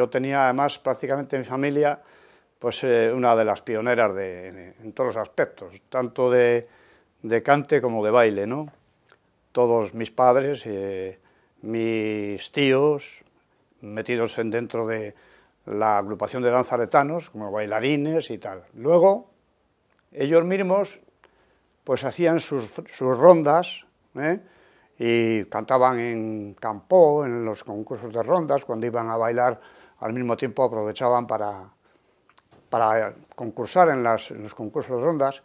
Yo tenía además prácticamente mi familia pues eh, una de las pioneras de, en, todos los aspectos, tanto de, cante como de baile, ¿no? Todos mis padres, eh, mis tíos, metidos en, dentro de la agrupación de danzaretanos, como bailarines y tal. Luego, ellos mismos, pues hacían sus, rondas, ¿eh? y cantaban en campo, en los concursos de rondas, cuando iban a bailar al mismo tiempo aprovechaban para, para concursar en, los concursos de rondas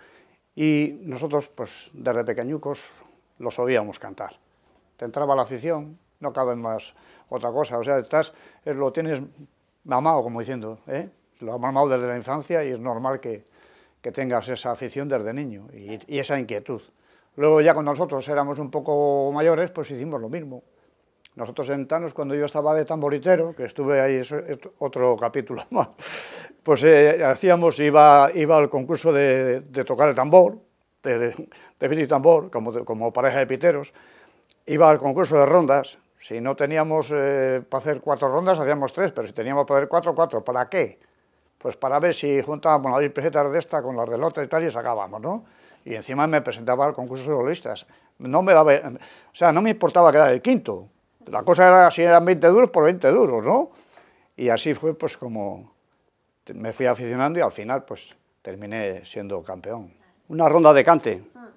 y nosotros, pues desde pequeñucos, los oíamos cantar. Te entraba la afición, no cabe más otra cosa, o sea, estás, eh, lo tienes mamado, como diciendo, ¿eh? lo has mamado desde la infancia y es normal que, tengas esa afición desde niño y, y esa inquietud. Luego ya cuando nosotros éramos un poco mayores, pues hicimos lo mismo. Nosotros en Tanos, cuando yo estaba de tamboritero, que estuve ahí, otro capítulo más, pues eh, hacíamos, iba, iba al concurso de, de tocar el tambor, de, de tambor, como, como pareja de piteros, iba al concurso de rondas, si no teníamos eh, para hacer cuatro rondas, hacíamos tres, pero si teníamos para hacer cuatro, cuatro, ¿para qué? Pues para ver si juntábamos las pesetas de esta con las del otro y tal y sacábamos, ¿no? Y encima me presentaba al concurso de solistas. No me daba, o sea, no me importaba quedar el quinto, la cosa era, si eran 20 duros, por 20 duros, ¿no? Y así fue pues como me fui aficionando y al final pues terminé siendo campeón. Una ronda de cante, ah.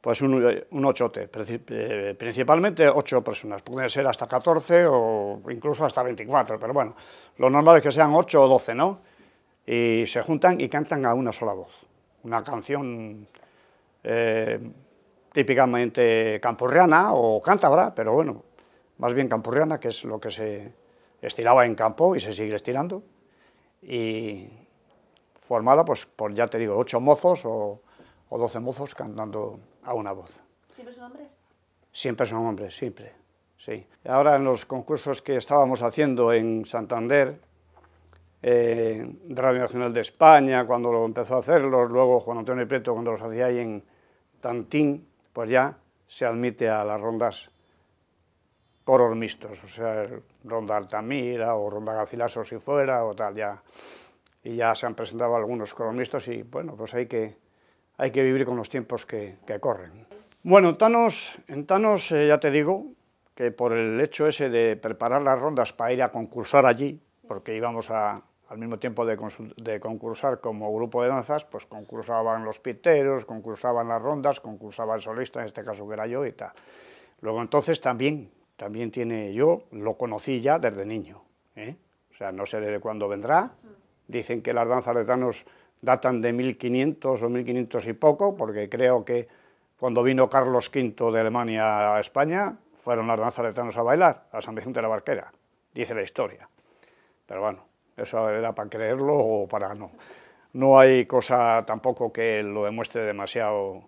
pues un, ochote, eh, principalmente ocho personas, pueden ser hasta 14 o incluso hasta 24, pero bueno, lo normal es que sean 8 o 12, ¿no? Y se juntan y cantan a una sola voz, una canción eh, típicamente campurriana o cántabra, pero bueno, más bien campurriana, que es lo que se estiraba en campo y se sigue estirando. y formada pues, por, ya te digo, ocho mozos o, doce mozos cantando a una voz. ¿Siempre son hombres? Siempre son hombres, siempre, sí. Ahora en los concursos que estábamos haciendo en Santander, eh, Radio Nacional de España, cuando lo empezó a hacerlos, luego Juan Antonio Preto cuando los hacía ahí en Tantín, pues ya se admite a las rondas coros mixtos, o sea, Ronda Altamira o Ronda Gacilaso si fuera o tal, ya. Y ya se han presentado algunos coros mixtos y bueno, pues hay que, hay que vivir con los tiempos que, corren. Bueno, en Thanos, eh, ya te digo que por el hecho ese de preparar las rondas para ir a concursar allí, porque íbamos a, al mismo tiempo de, de, concursar como grupo de danzas, pues concursaban los piteros, concursaban las rondas, concursaba el solista, en este caso que era yo y tal. Luego entonces también también tiene yo, lo conocí ya desde niño. ¿eh? O sea, no sé de cuándo vendrá. Dicen que las danzas de datan de 1500 o 1500 y poco, porque creo que cuando vino Carlos V de Alemania a España, fueron las danzas de a bailar, a San Vicente de la Barquera, dice la historia. Pero bueno, eso era para creerlo o para no. No hay cosa tampoco que lo demuestre demasiado,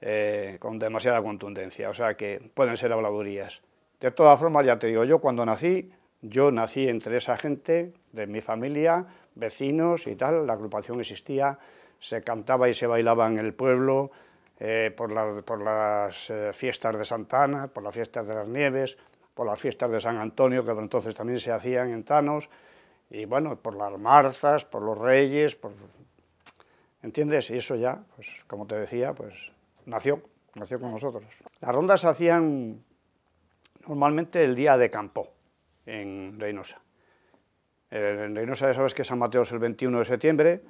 eh, con demasiada contundencia, o sea que pueden ser habladurías. De todas formas, ya te digo, yo cuando nací, yo nací entre esa gente de mi familia, vecinos y tal, la agrupación existía, se cantaba y se bailaba en el pueblo, eh, por, por, las eh, fiestas de Santana, por las fiestas de las Nieves, por las fiestas de San Antonio, que entonces también se hacían en Tanos, y bueno, por las marzas, por los reyes, por... ¿entiendes? Y eso ya, pues como te decía, pues nació, nació con nosotros. Las rondas se hacían normalmente el día de campo en Reynosa. Eh, en Reynosa ya sabes que San Mateo es el 21 de septiembre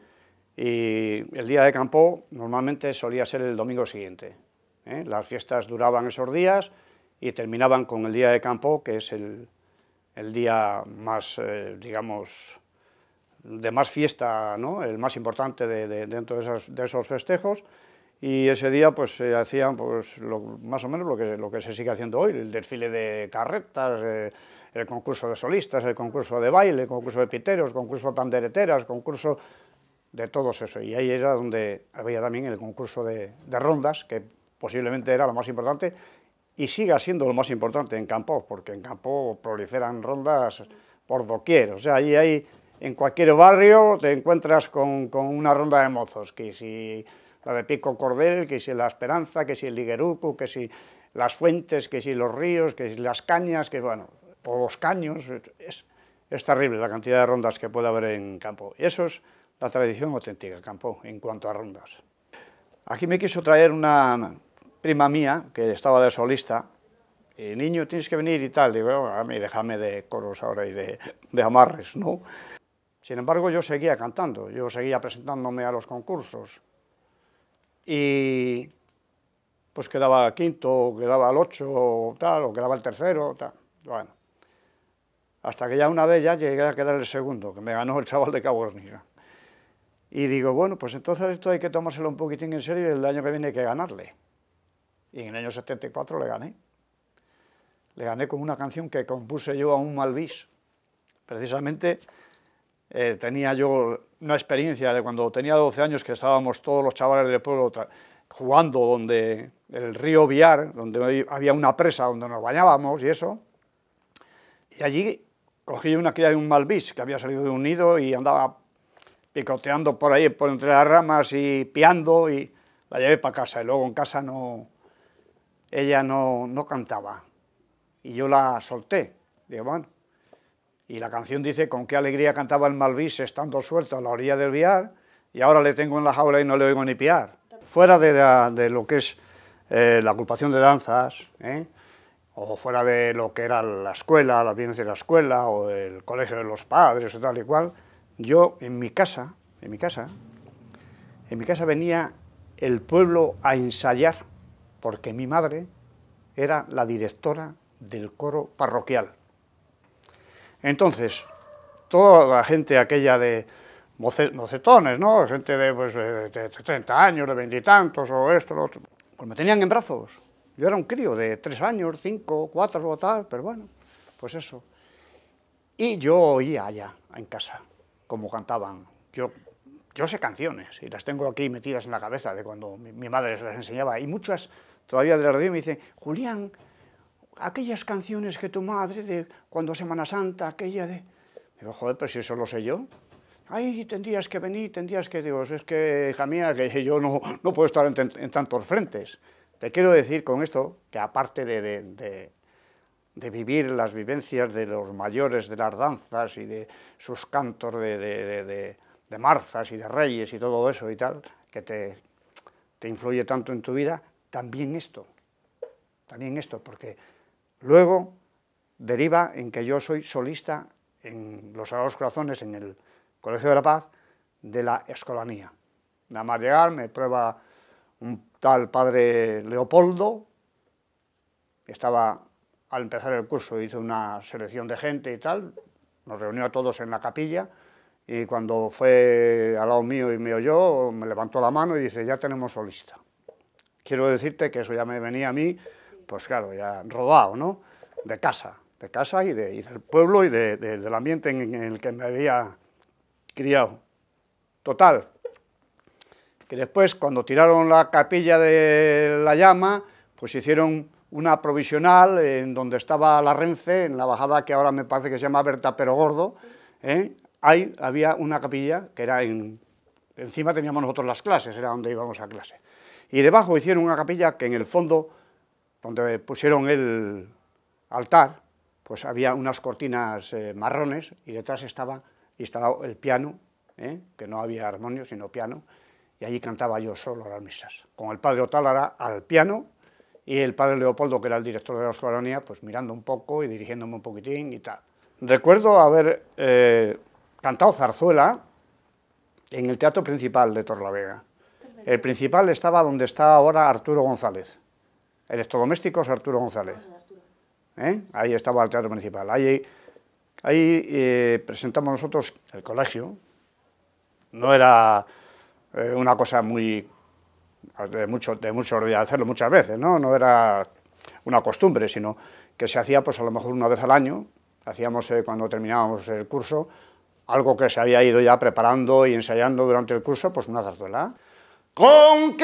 y el día de campo normalmente solía ser el domingo siguiente. ¿eh? Las fiestas duraban esos días y terminaban con el día de campo, que es el, día más, eh, digamos, de más fiesta, el más importante dentro de esos festejos, y ese día pues se eh, hacían pues más o menos lo que, lo que se sigue haciendo hoy, el desfile de carretas, eh, el concurso de solistas, el concurso de baile, el concurso de piteros, el concurso de pandereteras, concurso de todos eso. Y ahí era donde había también el concurso de, rondas, que posiblemente era lo más importante y siga siendo lo más importante en campo, porque en campo proliferan rondas por doquier. O sea, allí en cualquier barrio te encuentras con, con una ronda de mozos, que si la de Pico Cordel, que si la Esperanza, que si el Ligueruco, que si las fuentes, que si los ríos, que si las cañas, que bueno, o los caños, es, terrible la cantidad de rondas que puede haber en campo. Y eso es la tradición auténtica del campo en cuanto a rondas. Aquí me quiso traer una prima mía, que estaba de solista, niño, tienes que venir y tal. Digo, oh, a mí déjame de coros ahora y de, amarres, ¿no? Sin embargo, yo seguía cantando, yo seguía presentándome a los concursos y pues quedaba quinto, o quedaba el ocho, o tal, o quedaba el tercero, tal. Bueno, hasta que ya una vez ya llegué a quedar el segundo, que me ganó el chaval de Cabo Y digo, bueno, pues entonces esto hay que tomárselo un poquitín en serio y el año que viene hay que ganarle. Y en el año 74 le gané. Le gané con una canción que compuse yo a un Malvis. Precisamente eh, tenía yo una experiencia de cuando tenía 12 años que estábamos todos los chavales del pueblo jugando donde el río Viar, donde había una presa donde nos bañábamos y eso. Y allí cogí una cría de un malvís que había salido de un nido y andaba picoteando por ahí, por entre las ramas y piando y la llevé para casa. Y luego en casa no, ella no, no cantaba y yo la solté. Digo, bueno, y la canción dice, con qué alegría cantaba el Malvis estando suelto a la orilla del viar, y ahora le tengo en la jaula y no le oigo ni piar. Fuera de, lo que es eh, la culpación de danzas, ¿eh? o fuera de lo que era la escuela, la bienes de la escuela, o el colegio de los padres, o tal y cual, yo en mi casa, en mi casa, en mi casa venía el pueblo a ensayar, porque mi madre era la directora del coro parroquial. Entonces, toda la gente aquella de mocetones, ¿no? Gente de, pues, de, 30 años, de veintitantos, o esto, lo otro. Pues me tenían en brazos. Yo era un crío de 3 años, 5, 4, o tal, pero bueno, pues eso. Y yo oía allá, en casa, como cantaban. Yo, yo sé canciones y las tengo aquí metidas en la cabeza de cuando mi, madre madre las enseñaba. Y muchas todavía de la radio me dicen, Julián, aquellas canciones que tu madre, de cuando Semana Santa, aquella de... Digo, joder, pero si eso lo sé yo. Ay, tendrías que venir, tendrías que... Dios es que, hija mía, que yo no, no puedo estar en, tantos frentes. Te quiero decir con esto que aparte de, de, de, vivir las vivencias de los mayores, de las danzas y de sus cantos de, de marzas y de reyes y todo eso y tal, que te, te influye tanto en tu vida, también esto, también esto, porque Luego deriva en que yo soy solista en los Sagrados Corazones, en el Colegio de la Paz, de la escolanía. Nada más llegar me prueba un tal padre Leopoldo, estaba al empezar el curso, hizo una selección de gente y tal, nos reunió a todos en la capilla y cuando fue al lado mío y me oyó, me levantó la mano y dice, ya tenemos solista. Quiero decirte que eso ya me venía a mí pues claro, ya rodado, ¿no? De casa, de casa y, de, del pueblo y del ambiente en el que me había criado. Total, que después cuando tiraron la capilla de la llama, pues hicieron una provisional en donde estaba la Renfe, en la bajada que ahora me parece que se llama Berta Pero Gordo, ¿eh? ahí había una capilla que era en... Encima teníamos nosotros las clases, era donde íbamos a clase. Y debajo hicieron una capilla que en el fondo donde pusieron el altar, pues había unas cortinas eh, marrones y detrás estaba instalado el piano, eh, que no había armonio, sino piano, y allí cantaba yo solo las misas, con el padre Otálara al piano y el padre Leopoldo, que era el director de la colonias pues mirando un poco y dirigiéndome un poquitín y tal. Recuerdo haber eh, cantado zarzuela en el teatro principal de Torlavega. El principal estaba donde está ahora Arturo González. Electrodomésticos Arturo González. ¿Eh? Ahí estaba el Teatro Municipal. Ahí, ahí eh, presentamos nosotros el colegio. No era eh, una cosa muy de mucho, de mucho hacerlo muchas veces, ¿no? No era una costumbre, sino que se hacía pues a lo mejor una vez al año, hacíamos cuando terminábamos el curso, algo que se había ido ya preparando y ensayando durante el curso, pues una zarzuela. Con